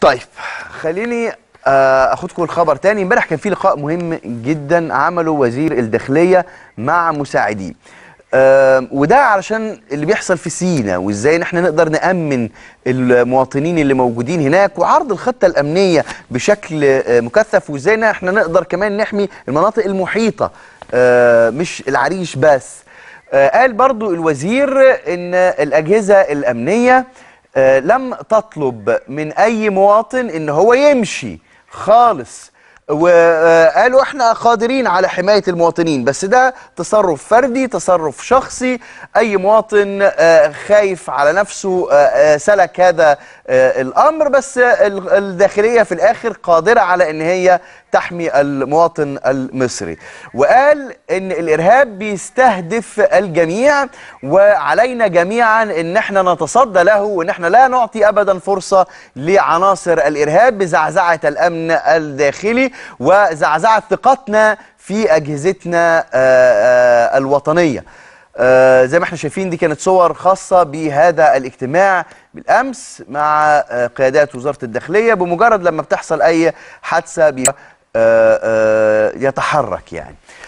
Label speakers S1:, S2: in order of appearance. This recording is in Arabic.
S1: طيب خليني آه، اخدكم الخبر تاني امبارح كان في لقاء مهم جدا عمله وزير الداخليه مع مساعديه آه، وده علشان اللي بيحصل في سينا وازاي ان احنا نقدر نامن المواطنين اللي موجودين هناك وعرض الخطه الامنيه بشكل آه، مكثف وازاي ان احنا نقدر كمان نحمي المناطق المحيطه مش العريش بس قال برضو الوزير ان الاجهزه الامنيه آه، لم تطلب من أي مواطن إن هو يمشي خالص وقالوا احنا قادرين على حماية المواطنين بس ده تصرف فردي تصرف شخصي اي مواطن آه، خايف على نفسه آه، آه، سلك هذا الامر بس الداخلية في الاخر قادرة على ان هي تحمي المواطن المصري وقال ان الارهاب بيستهدف الجميع وعلينا جميعا ان احنا نتصدى له وان احنا لا نعطي ابدا فرصة لعناصر الارهاب بزعزعة الامن الداخلي وزعزعت ثقتنا في أجهزتنا آه، آه، الوطنية آه، زي ما احنا شايفين دي كانت صور خاصة بهذا الاجتماع بالأمس مع قيادات وزارة الداخلية بمجرد لما بتحصل أي حادثة يتحرك يعني